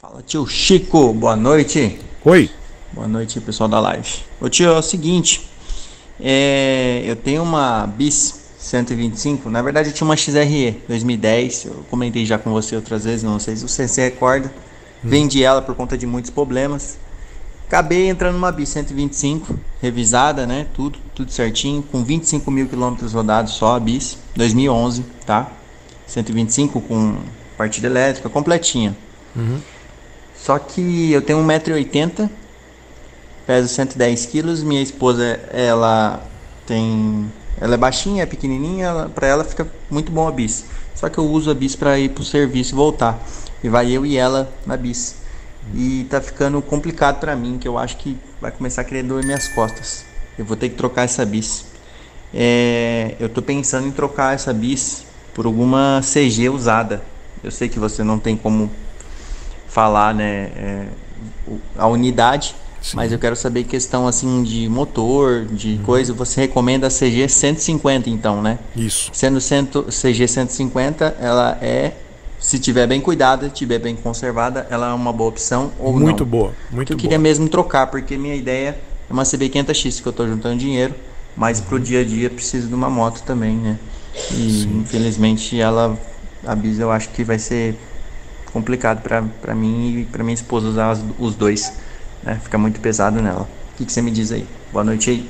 Fala tio Chico, boa noite. Oi. Boa noite pessoal da live. Ô tio, é o seguinte, é, eu tenho uma bis 125, na verdade eu tinha uma XRE 2010, eu comentei já com você outras vezes, não sei se você se recorda. Hum. Vendi ela por conta de muitos problemas. Acabei entrando numa bis 125, revisada, né? Tudo, tudo certinho, com 25 mil quilômetros rodados só a bis, 2011, tá? 125 com partida elétrica, completinha. Uhum. Só que eu tenho 1,80m, peso 110kg, minha esposa ela tem. Ela é baixinha, é pequenininha, ela, pra ela fica muito bom a bis. Só que eu uso a bis pra ir pro serviço e voltar. E vai eu e ela na bis. E tá ficando complicado pra mim, que eu acho que vai começar a querer doer minhas costas. Eu vou ter que trocar essa bis. É, eu tô pensando em trocar essa bis por alguma CG usada. Eu sei que você não tem como falar, né, é, a unidade, Sim. mas eu quero saber questão assim de motor, de uhum. coisa. Você recomenda a CG 150 então, né? Isso. Sendo cento, CG 150, ela é se tiver bem cuidada, tiver bem conservada, ela é uma boa opção ou muito não. boa, muito eu boa. Eu queria mesmo trocar porque minha ideia é uma CB 500X que eu estou juntando dinheiro, mas uhum. pro dia a dia preciso de uma moto também, né? E Sim. infelizmente ela a Bis eu acho que vai ser complicado para mim e para minha esposa usar os, os dois. Né? Fica muito pesado nela. O que, que você me diz aí? Boa noite aí.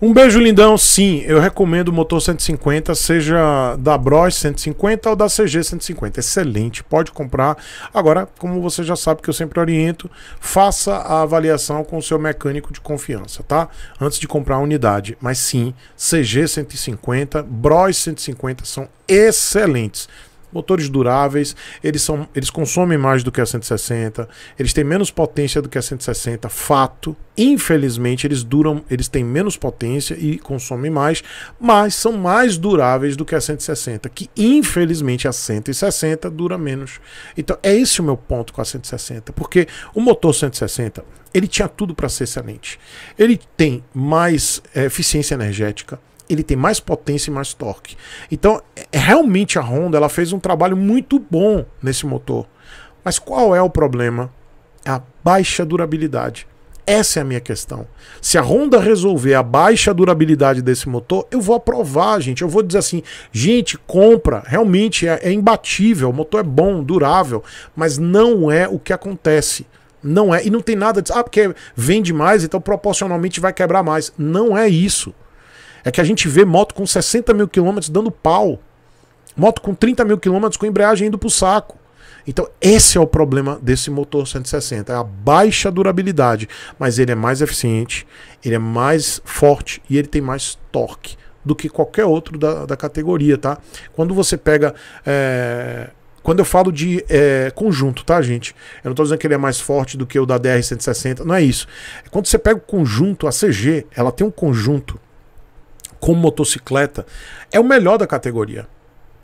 Um beijo lindão, sim, eu recomendo o motor 150, seja da Bros 150 ou da CG 150. Excelente, pode comprar. Agora, como você já sabe que eu sempre oriento, faça a avaliação com o seu mecânico de confiança, tá? Antes de comprar a unidade. Mas sim, CG 150, Bros 150 são excelentes. Motores duráveis, eles, são, eles consomem mais do que a 160, eles têm menos potência do que a 160, fato. Infelizmente, eles duram, eles têm menos potência e consomem mais, mas são mais duráveis do que a 160, que infelizmente a 160 dura menos. Então, é esse o meu ponto com a 160, porque o motor 160, ele tinha tudo para ser excelente. Ele tem mais é, eficiência energética, ele tem mais potência e mais torque. Então, é, realmente a Honda ela fez um trabalho muito bom nesse motor. Mas qual é o problema? A baixa durabilidade. Essa é a minha questão. Se a Honda resolver a baixa durabilidade desse motor, eu vou aprovar, gente. Eu vou dizer assim, gente, compra. Realmente é, é imbatível, o motor é bom, durável, mas não é o que acontece. Não é. E não tem nada de. Ah, porque vende mais, então proporcionalmente vai quebrar mais. Não é isso. É que a gente vê moto com 60 mil quilômetros dando pau. Moto com 30 mil quilômetros com embreagem indo pro saco. Então, esse é o problema desse motor 160, é a baixa durabilidade, mas ele é mais eficiente, ele é mais forte e ele tem mais torque do que qualquer outro da, da categoria, tá? Quando você pega. É... Quando eu falo de é, conjunto, tá, gente? Eu não estou dizendo que ele é mais forte do que o da DR-160, não é isso. Quando você pega o conjunto, a CG, ela tem um conjunto com motocicleta, é o melhor da categoria.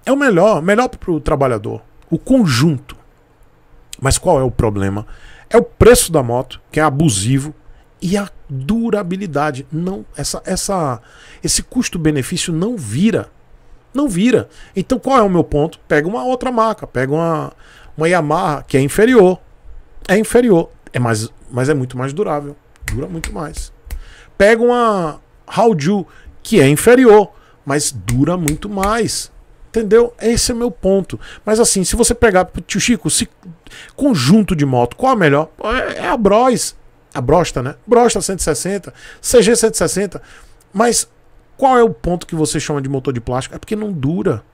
É o melhor, melhor para o trabalhador. O conjunto. Mas qual é o problema? É o preço da moto, que é abusivo, e a durabilidade. Não, essa, essa, esse custo-benefício não vira. Não vira. Então qual é o meu ponto? Pega uma outra marca, pega uma, uma Yamaha que é inferior. É inferior, é mais, mas é muito mais durável. Dura muito mais. Pega uma Haoju que é inferior, mas dura muito mais. Entendeu? Esse é meu ponto. Mas assim, se você pegar, tio Chico, se, conjunto de moto, qual a melhor? É, é a Bros. A Brosta, né? Brosta 160, CG 160. Mas qual é o ponto que você chama de motor de plástico? É porque não dura.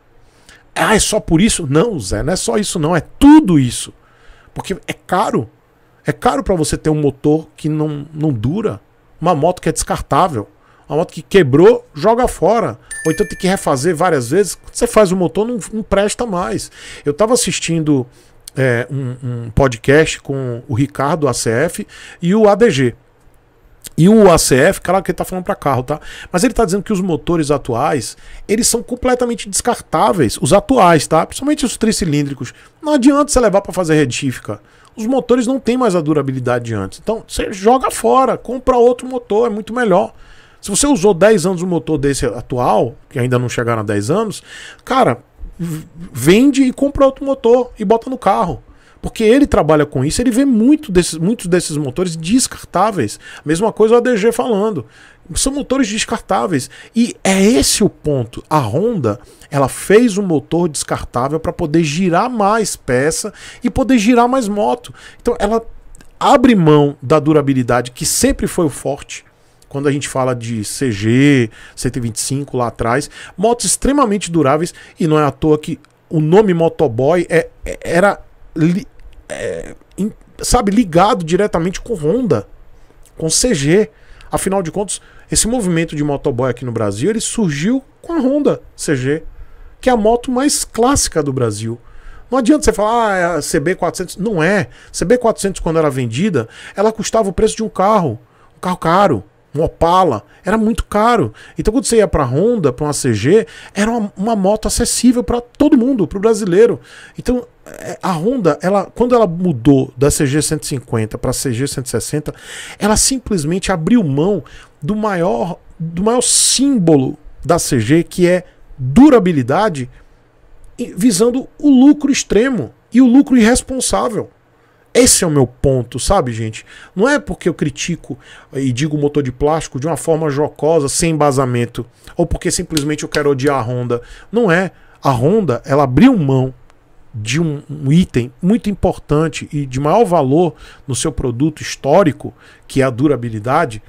Ah, é só por isso? Não, Zé, não é só isso, não. É tudo isso. Porque é caro. É caro para você ter um motor que não, não dura. Uma moto que é descartável. A moto que quebrou, joga fora. Ou então tem que refazer várias vezes. Quando você faz o motor, não, não presta mais. Eu estava assistindo é, um, um podcast com o Ricardo ACF e o ADG. E o ACF, claro que ele tá falando para carro, tá? Mas ele tá dizendo que os motores atuais, eles são completamente descartáveis, os atuais, tá? Principalmente os tricilíndricos. Não adianta você levar para fazer retífica. Os motores não têm mais a durabilidade de antes. Então, você joga fora, compra outro motor, é muito melhor. Se você usou 10 anos o motor desse atual, que ainda não chegaram a 10 anos, cara, vende e compra outro motor e bota no carro. Porque ele trabalha com isso, ele vê muito desses, muitos desses motores descartáveis. Mesma coisa o ADG falando. São motores descartáveis. E é esse o ponto. A Honda, ela fez um motor descartável para poder girar mais peça e poder girar mais moto. Então ela abre mão da durabilidade, que sempre foi o forte quando a gente fala de CG, 125 lá atrás, motos extremamente duráveis e não é à toa que o nome motoboy é, é era li, é, in, sabe ligado diretamente com Honda, com CG. Afinal de contas, esse movimento de motoboy aqui no Brasil, ele surgiu com a Honda CG, que é a moto mais clássica do Brasil. Não adianta você falar, ah, é a CB400. Não é. CB400, quando era vendida, ela custava o preço de um carro. Um carro caro um Opala, era muito caro. Então quando você ia para Honda, para uma CG, era uma, uma moto acessível para todo mundo, para o brasileiro. Então é, a Honda, ela, quando ela mudou da CG 150 para a CG 160, ela simplesmente abriu mão do maior, do maior símbolo da CG, que é durabilidade, visando o lucro extremo e o lucro irresponsável. Esse é o meu ponto, sabe, gente? Não é porque eu critico e digo motor de plástico de uma forma jocosa, sem embasamento, ou porque simplesmente eu quero odiar a Honda. Não é. A Honda, ela abriu mão de um, um item muito importante e de maior valor no seu produto histórico, que é a durabilidade,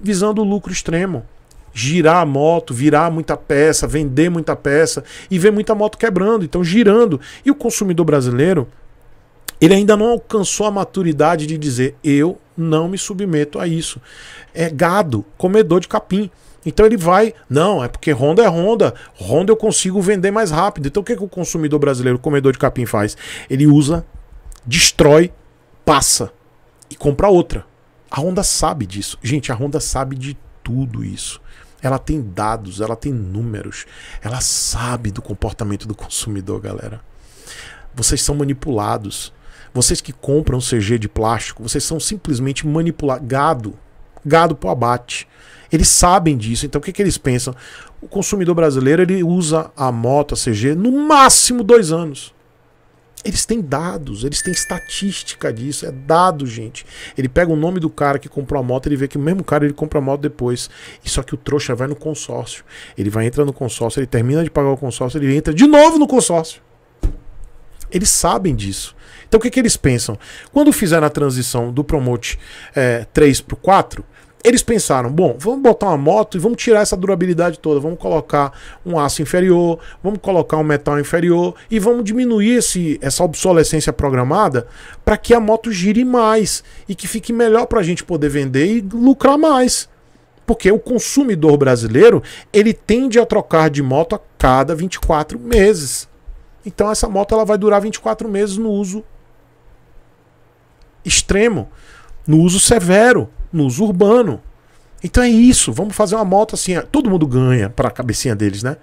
visando o lucro extremo. Girar a moto, virar muita peça, vender muita peça e ver muita moto quebrando, então girando. E o consumidor brasileiro, ele ainda não alcançou a maturidade de dizer: eu não me submeto a isso. É gado, comedor de capim. Então ele vai, não, é porque Honda é Honda, Honda eu consigo vender mais rápido. Então o que, que o consumidor brasileiro, o comedor de capim, faz? Ele usa, destrói, passa e compra outra. A Honda sabe disso. Gente, a Honda sabe de tudo isso. Ela tem dados, ela tem números, ela sabe do comportamento do consumidor, galera. Vocês são manipulados. Vocês que compram CG de plástico, vocês são simplesmente manipulados. Gado. Gado para abate. Eles sabem disso, então o que, que eles pensam? O consumidor brasileiro ele usa a moto, a CG, no máximo dois anos. Eles têm dados, eles têm estatística disso, é dado, gente. Ele pega o nome do cara que comprou a moto, ele vê que o mesmo cara ele compra a moto depois. E só que o trouxa vai no consórcio. Ele vai entrar no consórcio, ele termina de pagar o consórcio, ele entra de novo no consórcio. Eles sabem disso. Então o que, que eles pensam? Quando fizeram a transição do Promote é, 3 para o 4, eles pensaram, bom, vamos botar uma moto e vamos tirar essa durabilidade toda, vamos colocar um aço inferior, vamos colocar um metal inferior e vamos diminuir esse, essa obsolescência programada para que a moto gire mais e que fique melhor para a gente poder vender e lucrar mais. Porque o consumidor brasileiro, ele tende a trocar de moto a cada 24 meses. Então essa moto ela vai durar 24 meses no uso extremo, no uso severo, no uso urbano. Então é isso, vamos fazer uma moto assim, todo mundo ganha para a cabecinha deles, né?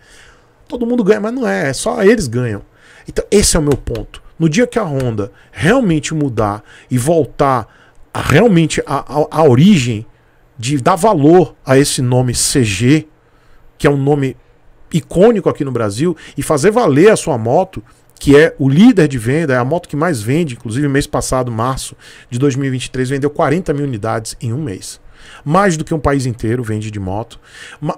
Todo mundo ganha, mas não é, é só eles ganham. Então esse é o meu ponto. No dia que a Honda realmente mudar e voltar a, realmente à origem de dar valor a esse nome CG, que é um nome icônico aqui no Brasil e fazer valer a sua moto, que é o líder de venda, é a moto que mais vende, inclusive mês passado, março de 2023, vendeu 40 mil unidades em um mês. Mais do que um país inteiro vende de moto.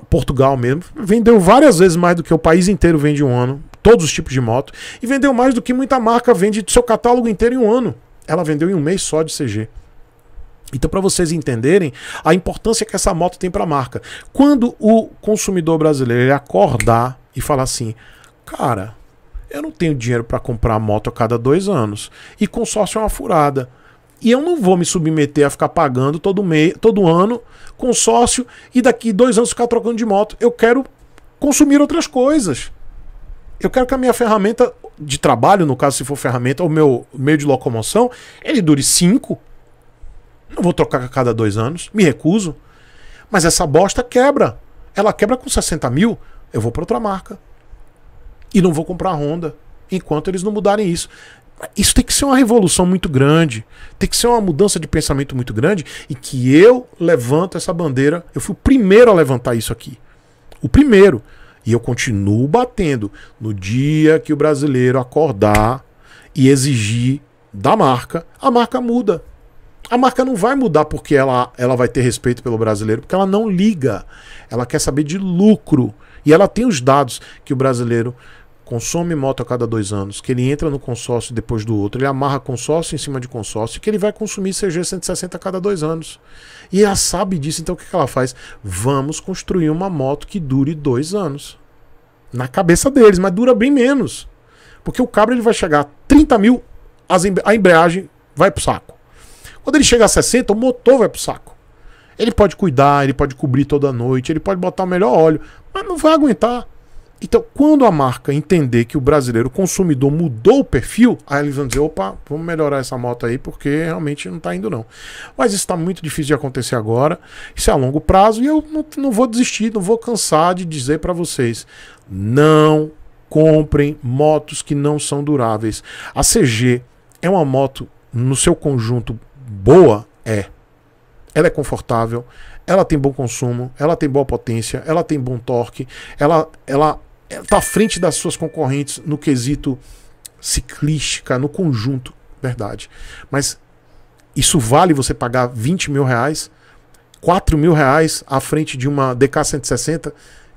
Portugal mesmo vendeu várias vezes mais do que o país inteiro vende em um ano, todos os tipos de moto, e vendeu mais do que muita marca vende do seu catálogo inteiro em um ano. Ela vendeu em um mês só de CG. Então, para vocês entenderem a importância que essa moto tem para a marca. Quando o consumidor brasileiro acordar e falar assim, cara, eu não tenho dinheiro para comprar moto a cada dois anos e consórcio é uma furada. E eu não vou me submeter a ficar pagando todo mês, todo ano consórcio e daqui dois anos ficar trocando de moto. Eu quero consumir outras coisas. Eu quero que a minha ferramenta de trabalho, no caso se for ferramenta, ou meu meio de locomoção, ele dure cinco não vou trocar a cada dois anos. Me recuso. Mas essa bosta quebra. Ela quebra com 60 mil. Eu vou para outra marca. E não vou comprar a Honda. Enquanto eles não mudarem isso. Isso tem que ser uma revolução muito grande. Tem que ser uma mudança de pensamento muito grande. E que eu levanto essa bandeira. Eu fui o primeiro a levantar isso aqui. O primeiro. E eu continuo batendo. No dia que o brasileiro acordar e exigir da marca, a marca muda. A marca não vai mudar porque ela, ela vai ter respeito pelo brasileiro, porque ela não liga. Ela quer saber de lucro. E ela tem os dados que o brasileiro consome moto a cada dois anos, que ele entra no consórcio depois do outro, ele amarra consórcio em cima de consórcio, que ele vai consumir CG 160 a cada dois anos. E ela sabe disso, então o que ela faz? Vamos construir uma moto que dure dois anos. Na cabeça deles, mas dura bem menos. Porque o cabra ele vai chegar a 30 mil, as, a embreagem vai pro saco. Quando ele chega a 60, o motor vai pro saco. Ele pode cuidar, ele pode cobrir toda noite, ele pode botar o melhor óleo, mas não vai aguentar. Então, quando a marca entender que o brasileiro consumidor mudou o perfil, aí eles vão dizer: opa, vamos melhorar essa moto aí, porque realmente não está indo, não. Mas isso está muito difícil de acontecer agora, isso é a longo prazo, e eu não, não vou desistir, não vou cansar de dizer para vocês: não comprem motos que não são duráveis. A CG é uma moto, no seu conjunto boa? É. Ela é confortável, ela tem bom consumo, ela tem boa potência, ela tem bom torque, ela ela está à frente das suas concorrentes no quesito ciclística, no conjunto, verdade. Mas isso vale você pagar 20 mil reais, 4 mil reais à frente de uma DK160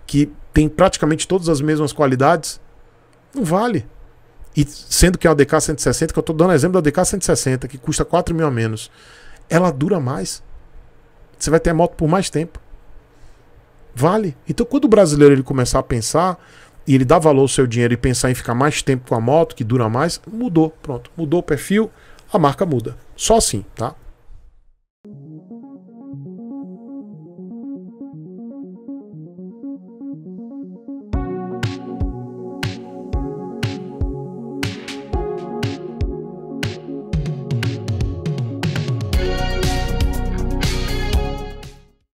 que tem praticamente todas as mesmas qualidades? Não vale. E sendo que a ADK 160, que eu estou dando exemplo da ADK 160, que custa 4 mil a menos, ela dura mais. Você vai ter a moto por mais tempo. Vale. Então, quando o brasileiro ele começar a pensar e ele dá valor ao seu dinheiro e pensar em ficar mais tempo com a moto, que dura mais, mudou. Pronto. Mudou o perfil, a marca muda. Só assim, tá?